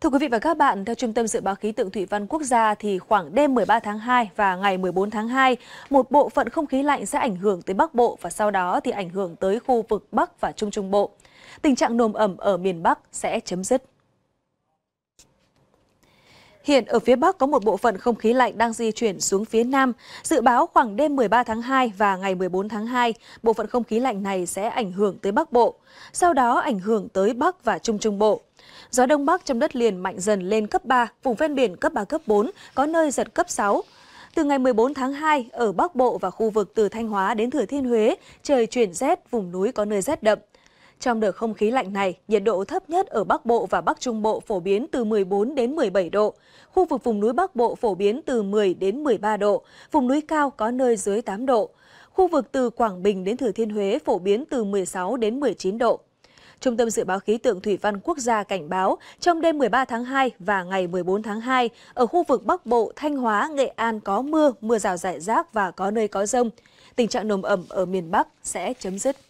Thưa quý vị và các bạn, theo Trung tâm Dự báo Khí tượng Thủy văn Quốc gia thì khoảng đêm 13 tháng 2 và ngày 14 tháng 2, một bộ phận không khí lạnh sẽ ảnh hưởng tới Bắc Bộ và sau đó thì ảnh hưởng tới khu vực Bắc và Trung Trung Bộ. Tình trạng nồm ẩm ở miền Bắc sẽ chấm dứt. Hiện ở phía Bắc có một bộ phận không khí lạnh đang di chuyển xuống phía Nam. Dự báo khoảng đêm 13 tháng 2 và ngày 14 tháng 2, bộ phận không khí lạnh này sẽ ảnh hưởng tới Bắc Bộ, sau đó ảnh hưởng tới Bắc và Trung Trung Bộ. Gió Đông Bắc trong đất liền mạnh dần lên cấp 3, vùng ven biển cấp 3, cấp 4, có nơi giật cấp 6. Từ ngày 14 tháng 2, ở Bắc Bộ và khu vực từ Thanh Hóa đến Thừa Thiên Huế, trời chuyển rét, vùng núi có nơi rét đậm. Trong đợt không khí lạnh này, nhiệt độ thấp nhất ở Bắc Bộ và Bắc Trung Bộ phổ biến từ 14 đến 17 độ. Khu vực vùng núi Bắc Bộ phổ biến từ 10 đến 13 độ, vùng núi cao có nơi dưới 8 độ. Khu vực từ Quảng Bình đến Thừa Thiên Huế phổ biến từ 16 đến 19 độ. Trung tâm Dự báo Khí tượng Thủy văn Quốc gia cảnh báo trong đêm 13 tháng 2 và ngày 14 tháng 2, ở khu vực Bắc Bộ, Thanh Hóa, Nghệ An có mưa, mưa rào rải rác và có nơi có rông. Tình trạng nồm ẩm ở miền Bắc sẽ chấm dứt.